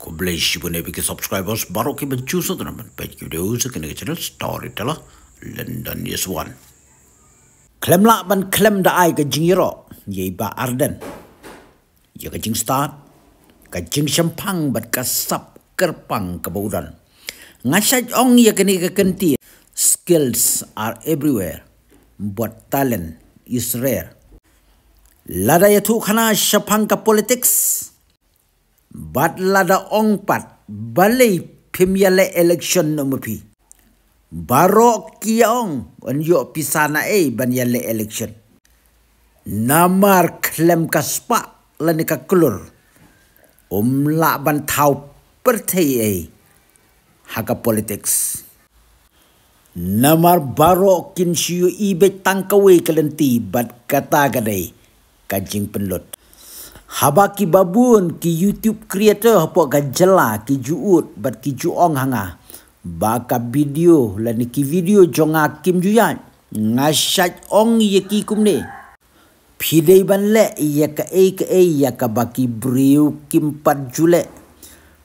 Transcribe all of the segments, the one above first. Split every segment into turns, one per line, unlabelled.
ko blaish bune bi subscribers baro ke ban chuso to naman page ki video se kene channel storyteller london yes one klem la ban klem da ai ke jingiro ye ba arden ye ke jing start ke jing champang bat ka kerpang ke bodan ngasaj ong ye kene ke kenti skills are everywhere but talent is rare Lada tu khana champang ka politics bat lada ong pat balai pemiala election nomopi. Baro kiyong on yo pisana e ban yale election. Namar klem ka spa lani ka klur. Om la ban tau perthai e haka politics. Namar baro kin siyo ibe tangkawai kelenti bat kata gadai kajing penlot. Haba ki babun ki YouTube creator hapok jela ki juut bat ki juong hanga. Baka video la ni ki video jonga kim juyan. Ngasyat ong ye ki kumne. Pidei ban le ya ka ei ka ei ya ka baki briu kim pat julek.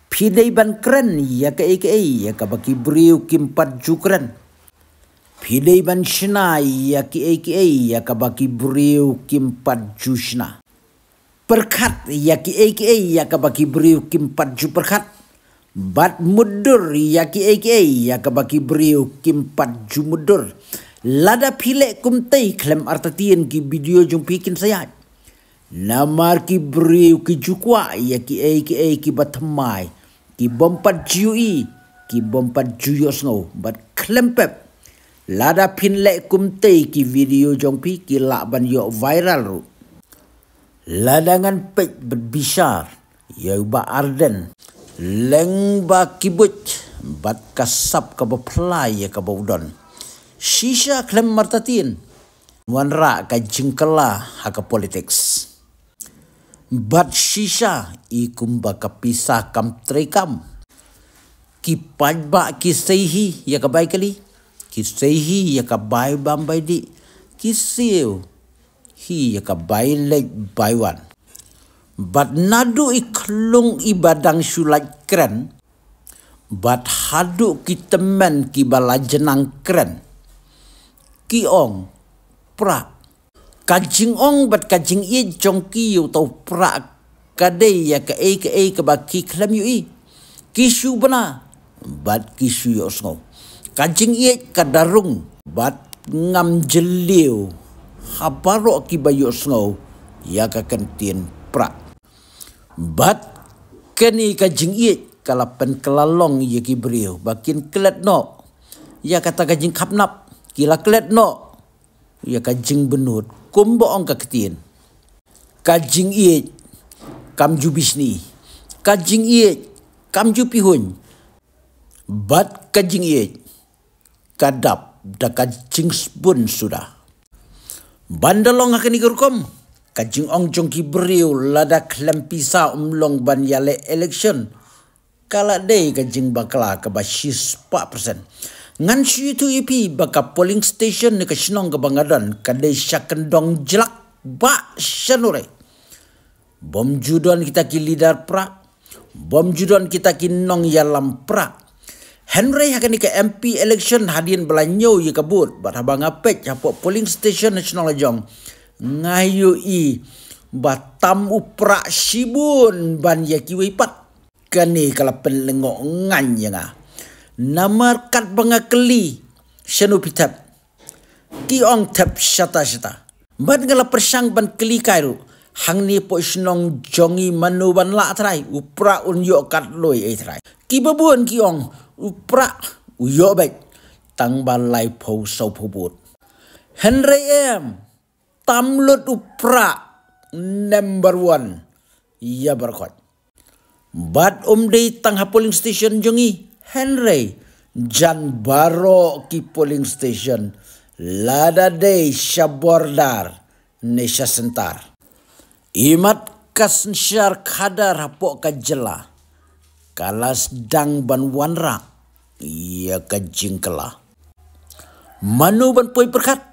Pidei ban kren ya ka ei ka ei ya ka baki briu kim pat jukren. Pidei ban shina ya ki ei ka ei ya ka baki briu kim pat jushna perkat yaki ki ki ya ka baki beriu kim patju perkat bat mudur yaki ki ki ya ka baki beriu kim patju mudur lada pilek kum tei klem artatien ki video jung pikin saya namar ki beriu ki jukwa ya ki ki ki batmai ki bompat jui ki bompat juyos no bat klempep lada pinlek kum tei ki video jong pi ki lak ban yo viral ru. Ladangan pek berbisar, yauba arden. Lengba kibut, bat kasap ka berpelai ya ka berudon. Shisha klem martatin, wan ra ka jengkela haka politiks. Bat shisha ikumba ka pisah kam trekam. Ki pajba ki sehi ya ka baikali, ki sehi ya ka baibam baidi, ki siu hi yaka bai lek bai wan. Bat nadu iklung ibadang sulai kren, bat hadu ki temen ki jenang kren. Ki ong, pra. Kajing ong bat kajing i jong ki yu tau pra kade ya ke ei ke ei ke ba ki klem yu i. Kisu bena, bat kisu yu osong. Kajing i kadarung, bat ngam jeliu habaro ki bayu snow ya ka kentin pra bat keni ka jing iet kala pen kelalong ye ki brio bakin klet no ya kata ka jing khapnap kila klet no ya ka jing benut kumbo ong ka ketin ka jing iet kam ju bisni ka jing iet kam ju pihun bat ka jing iet kadap da ka jing spun sudah Bandalong akan ikurkom. Kajing ong jong kibriu ladak lempisa umlong ban yale election. Kala day kajing bakla kaba 64%. Ngan syu itu ipi baka polling station ni kasinong ke bangadan kade syakendong jelak ba syanure. Bom judon kita ki lidar pra. Bom judon kita ki nong yalam pra. Henry akan ke MP election hadian belanyo ye kabut. Bat habang apek capok polling station National Lejong. Ngayu i batam upra sibun ban ye kiwi pat. Kani kalau penlengok ngan ye ngah. Nama kat bangakeli senupitap. Kiong tap sata sata Ban kalau persang ban keli kairu. Hang ni po senong jongi manu ban lak terai. Upra unyo kat loy eh terai. Kibabun kiong. Kiong u pra yo bek tang ban lai pho sau pho bot hen re tam lut u number one, ya ber khot bat um di tang ha polling station jungi Henry, jan baro ki polling station lada de shabordar nesha sentar imat kasnshar khadar hapok kajela kalas dang ban wanra ia ke jingkela manu ban pui perkat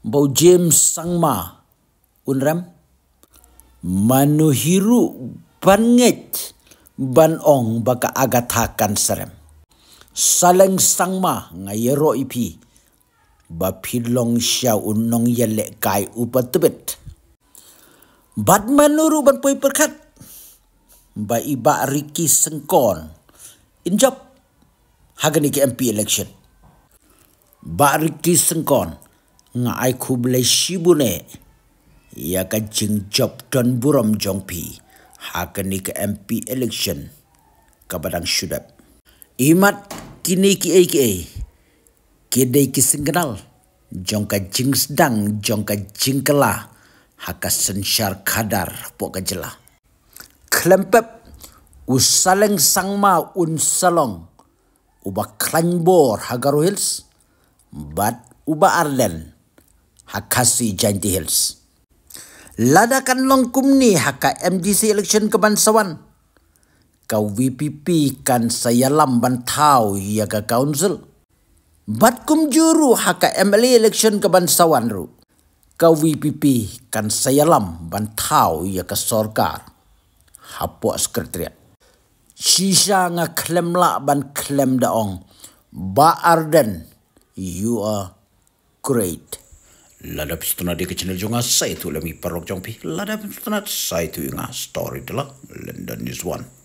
bau james sangma unram manu hiru ban ngej ban ong baka agathakan serem saleng sangma ngayero ipi ba pilong sya unong yelek kai upatubit bat manuru ban pui perkat by Iba Ricky Sengkon in job ke MP election. Ba Ricky Sengkon nga ay kubla shibune ya ka jing job don buram jongpi hagani MP election kabadang shudap. Imat kini ki AKA kede ki singkenal jongka jing sedang jong jing kelah haka senyar kadar pok pokajelah klempep u saleng sangma un salong u ba klanbor hagaru hills bat u ba arlen hakasi janti hills ladakan long kumni haka mdc election ke kau vpp kan saya lamban tau ya ke council bat kum juru haka mla election ke ru kau vpp kan saya lamban tau ya ke sorkar Hapok sekretariat. Sisa nga klem lak ban klem daong. Ba Arden, you are great. Ladap setengah di ke channel jonga saya tu lemi perok jongpi. Ladap setengah saya tu inga story dalam London is One.